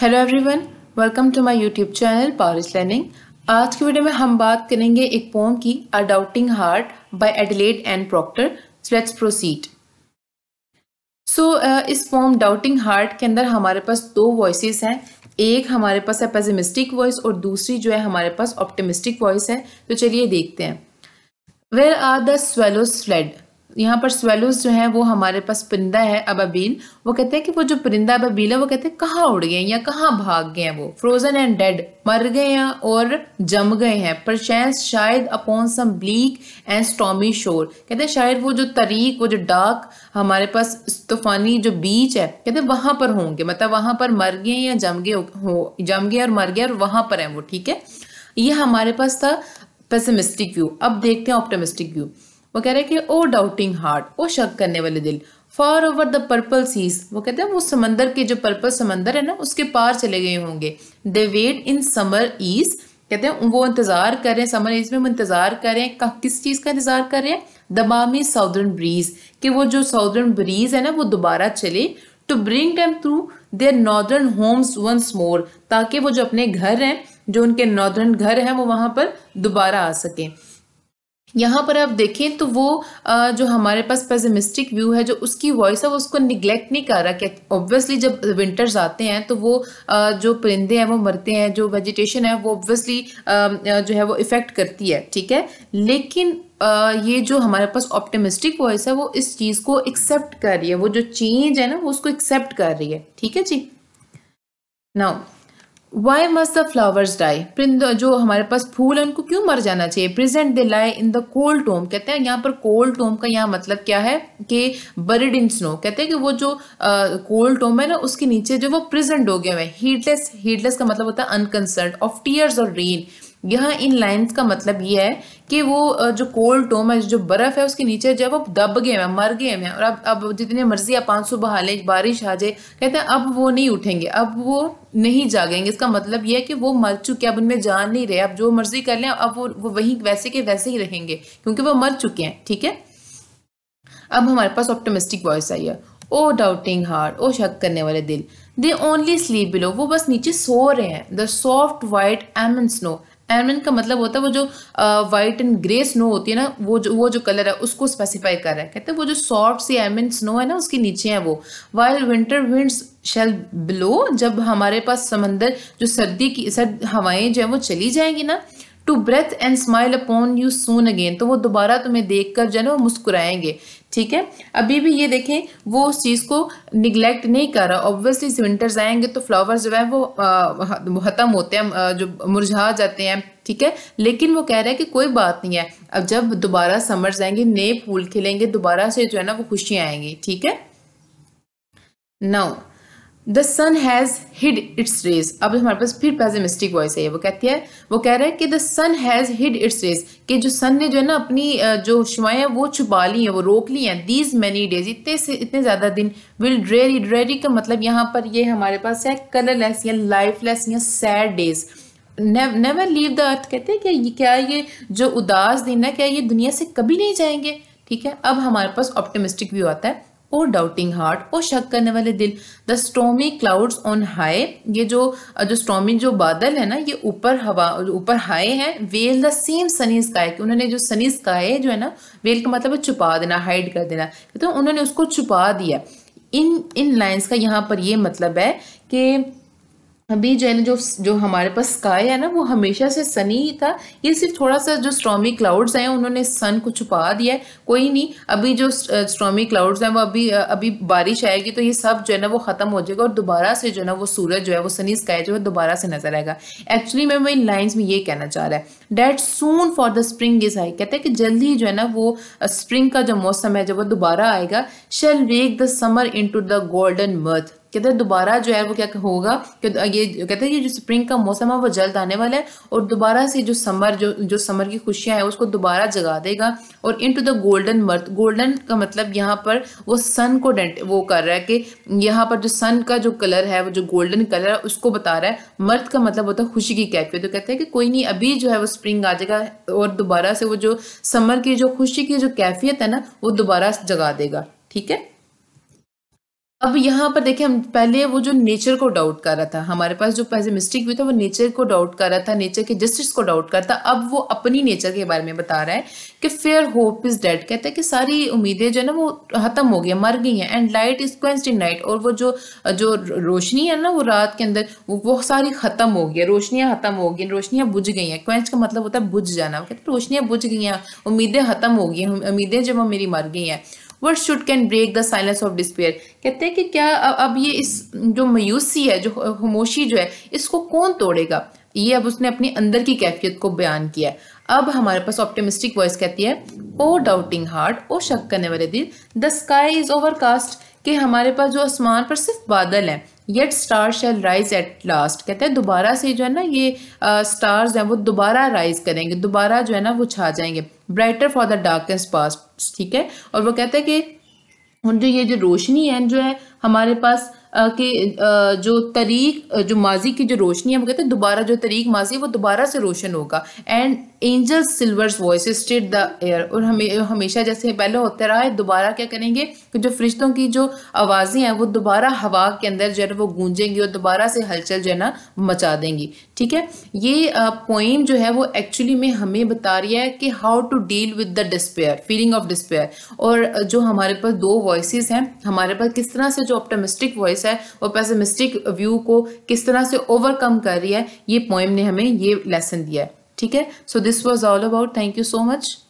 hello everyone welcome to my YouTube channel power is learning आज की video में हम बात करेंगे एक पोम की a doubting heart by Adelaide and Procter let's proceed so इस पोम डाउटिंग हार्ट के अंदर हमारे पास दो वॉइसेस हैं एक हमारे पास है पेजिमिस्टिक वॉइस और दूसरी जो है हमारे पास ऑप्टिमिस्टिक वॉइस है तो चलिए देखते हैं where are the swallow fled यहाँ पर स्वेलोज जो है वो हमारे पास परिंदा है अबाबील वो कहते हैं कि वो जो परिंदा अबाबील है वो कहते हैं कहाँ उड़ गए या कहाँ भाग गए हैं वो फ्रोजन एंड डेड मर गए हैं और जम गए हैं पर शायद शायद upon some bleak and stormy shore कहते हैं शायद वो जो तरीक वो जो डार्क हमारे पास तूफानी जो बीच है कहते हैं वहाँ पर होंगे मतलब वहाँ पर मर गए या जम गए हो जम गए और मर गए और वहाँ पर हैं वो ठीक है ये हमारे पास था पेसिमिस्टिक व्यू अब देखते हैं ऑप्टोमिस्टिक व्यू वो कह रहे हैं कि ओ डाउटिंग हार्ट ओ शक करने वाले दिल far over the purple seas वो कहते हैं वो समंदर के जो पर्पल समंदर है ना उसके पार चले गए होंगे they wait in summer ease कहते हैं वो इंतजार कर रहे हैं समर ईज में इंतजार कर रहे हैं किस चीज़ का इंतजार कर रहे हैं दबामी साउदर्न ब्रीज कि वो जो साउदर्न ब्रीज है ना वो दोबारा चले to bring them through their northern homes once more ताकि वो जो अपने घर हैं जो उनके नॉर्दर्न घर हैं वो वहाँ पर दोबारा आ सकें यहाँ पर आप देखें तो वो जो हमारे पास पेजमिस्टिक व्यू है जो उसकी वॉइस है वो उसको निग्लेक्ट नहीं कर रहा कि ऑब्वियसली जब विंटर्स आते हैं तो वो जो परिंदे हैं वो मरते हैं जो वेजिटेशन है वो ऑब्वियसली जो है वो इफ़ेक्ट करती है ठीक है लेकिन ये जो हमारे पास ऑप्टिमिस्टिक वॉइस है वो इस चीज़ को एक्सेप्ट कर रही है वो जो चेंज है ना वो उसको एक्सेप्ट कर रही है ठीक है जी now why must the flowers die prisoned जो हमारे पास फूल है उनको क्यों मर जाना चाहिए present they lie in the cold tomb कहते हैं यहाँ पर कोल्ड टोम का यहाँ मतलब क्या है कि बर्ड इन स्नो कहते हैं कि वो जो कोल्ड टोम है ना उसके नीचे जो वो प्रेजेंट हो गया है हीटलेस हीटलेस का मतलब होता है अनकंसर्न ऑफ टीयर्स और रेन यह इन लाइंस का मतलब ये है कि वो जो कोल्ड टोम है जो बर्फ़ है उसके नीचे जब वो दब गए हैं मर गए हैं और अब अब जितने मर्जी आप पाँच सुबह लें बारिश आ जाए कहते हैं अब वो नहीं उठेंगे अब वो नहीं जागेंगे इसका मतलब यह है कि वो मर चुके हैं अब उनमें जान नहीं रहे अब जो मर्जी कर लें अब वो वो वहीं वैसे के वैसे ही रहेंगे क्योंकि वो मर चुके हैं ठीक है अब हमारे पास ऑप्टोमिस्टिक वॉइस आई है ओ डाउटिंग हार्ट ओ शक करने वाले दिल दे ओनली स्लीप बिलो वो बस नीचे सो रहे हैं the soft white ermine and snow environment का मतलब होता है वो जो वाइट एंड ग्रे स्नो होती है ना वो जो वो जो कलर है उसको स्पेसिफाई कर रहा है कहते हैं वो जो सॉफ्ट सी एमिन स्नो है ना उसके नीचे है वो while winter winds shall blow जब हमारे पास समंदर जो सर्दी की सर्द हवाएं जो है वो चली जाएंगी ना to breathe and smile upon you soon again तो वो दोबारा तुम्हें देख कर जो है ना वो मुस्कुराएंगे ठीक है अभी भी ये देखें वो उस चीज़ को निगलेक्ट नहीं कर रहा ऑब्वियसली विंटर्स आएंगे तो फ्लावर्स जो है वो ख़त्म होते हैं जो मुरझा जाते हैं ठीक है लेकिन वो कह रहे हैं कि कोई बात नहीं है अब जब दोबारा समर्स आएंगे नए फूल खिलेंगे दोबारा से जो है ना वो खुशियाँ आएंगी ठीक है now the sun has hid its rays अब हमारे पास फिर पेजमिस्टिक वॉइस है वो कहती है वो कह रहा है कि the sun has hid its rays कि जो सन ने जो है ना अपनी जो शुमाएँ हैं वो छुपा ली हैं वो रोक ली हैं दीज मैनी डेज इतने से इतने ज़्यादा दिन विल ड्रेरी ड्रेरी का मतलब यहाँ पर ये हमारे पास है कलरलेस या लाइफलेस या sad days never leave the earth कहते हैं कि क्या ये जो उदास दिन है क्या ये दुनिया से कभी नहीं जाएंगे ठीक है अब हमारे पास ऑप्टोमिस्टिक व्यू आता है ओ डाउटिंग हार्ट ओ शक करने वाले दिल the stormy clouds on high ये जो जो स्टोमी जो बादल है ना ये ऊपर हवा ऊपर हाई है veil the same sunny sky कि उन्होंने जो सनी स्काई जो है ना वेल का मतलब छुपा देना हाइड कर देना तो उन्होंने उसको छुपा दिया इन इन लाइन्स का यहाँ पर ये मतलब है कि अभी जो है ना जो जो हमारे पास स्काई है ना वो हमेशा से सनी ही था ये सिर्फ थोड़ा सा जो स्ट्रॉमी क्लाउड्स हैं उन्होंने सन को छुपा दिया है कोई नहीं अभी जो स्ट्रॉमी क्लाउड्स हैं वो अभी अभी बारिश आएगी तो ये सब जो है ना वो ख़त्म हो जाएगा और दोबारा से जो है ना वो सूरज जो है वो सनी स्काई जो है दोबारा से नजर आएगा एक्चुअली मैं इन लाइन्स में ये कहना चाह रहा है that soon for the spring is nigh कहते हैं कि जल्दी ही जो है ना वो स्प्रिंग का जो मौसम है जब वो दोबारा आएगा shall wake the summer into the golden mirth कहते हैं दोबारा जो है वो क्या होगा कि ये कहते हैं ये जो स्प्रिंग का मौसम है वो जल्द आने वाला है और दोबारा से जो समर जो जो समर की खुशियाँ है उसको दोबारा जगा देगा और into the golden mirth golden का मतलब यहाँ पर वो सन को डेंट वो कर रहा है कि यहाँ पर जो सन का जो कलर है वो जो गोल्डन कलर है उसको बता रहा है मर्थ का मतलब होता है खुशी की कैफियत तो कहते हैं कि कोई नहीं अभी जो है वो स्प्रिंग आ जाएगा और दोबारा से वो जो समर की जो खुशी की जो कैफियत है ना वो दोबारा जगा देगा ठीक है अब यहाँ पर देखिए हम पहले वो जो नेचर को डाउट कर रहा था हमारे पास जो पहले मिस्टेक भी था वो नेचर को डाउट कर रहा था नेचर के जस्टिस को डाउट करता अब वो अपनी नेचर के बारे में बता रहा है कि फेयर होप इज डेड कहता है कि सारी उम्मीदें जो है ना वो खत्म हो गई मर गई हैं and light is quenched in night और वो जो जो रोशनी है ना वो रात के अंदर वो, वो सारी खत्म हो गई रोशनियाँ खत्म हो गई रोशनियाँ बुझ गई हैं क्वेंस का मतलब होता है बुझ जाना कहते हैं रोशनियाँ बुझ गई हैं उम्मीदें खत्म हो गई हैं उम्मीदें जब मेरी मर गई हैं what sound can break the silence of despair कहते हैं कि क्या अब ये इस जो मायूसी है जो खमोशी जो है इसको कौन तोड़ेगा ये अब उसने अपने अंदर की कैफियत को बयान किया है अब हमारे पास ऑप्टिमिस्टिक वॉइस कहती है ओ डाउटिंग हार्ट ओ शक करने वाले दिल द स्काई इज ओवरकास्ट कि हमारे पास जो आसमान पर सिर्फ बादल हैं yet star shall rise at last कहते हैं दोबारा से जो है ना ये स्टार्स हैं वो दोबारा राइज करेंगे दोबारा जो है ना वो छा जाएंगे brighter for the darkest past ठीक है और वो कहते हैं कि जो ये जो रोशनी है जो है हमारे पास कि जो तरीक जो माजी की जो रोशनी है वो कहते हैं दोबारा जो तरीक माजी वो दोबारा से रोशन होगा and angel silver voice stir the air और हमें हमेशा जैसे पहले होता रहा है दोबारा क्या करेंगे कि जो फरिश्तों की जो आवाज़ें हैं वो दोबारा हवा के अंदर जो है वो गूंजेंगी और दोबारा से हलचल जो है ना मचा देंगी ठीक है ये पोइम जो है वो एक्चुअली में हमें बता रही है कि how to deal with the despair feeling of despair और जो हमारे पास दो वॉइस हैं हमारे पास किस तरह से जो ऑप्टोमिस्टिक वॉइस है वो पेसिमिस्टिक व्यू को किस तरह से ओवरकम कर रही है ये पोइम ने हमें ये लेसन दिया है ठीक है so this was all about thank you so much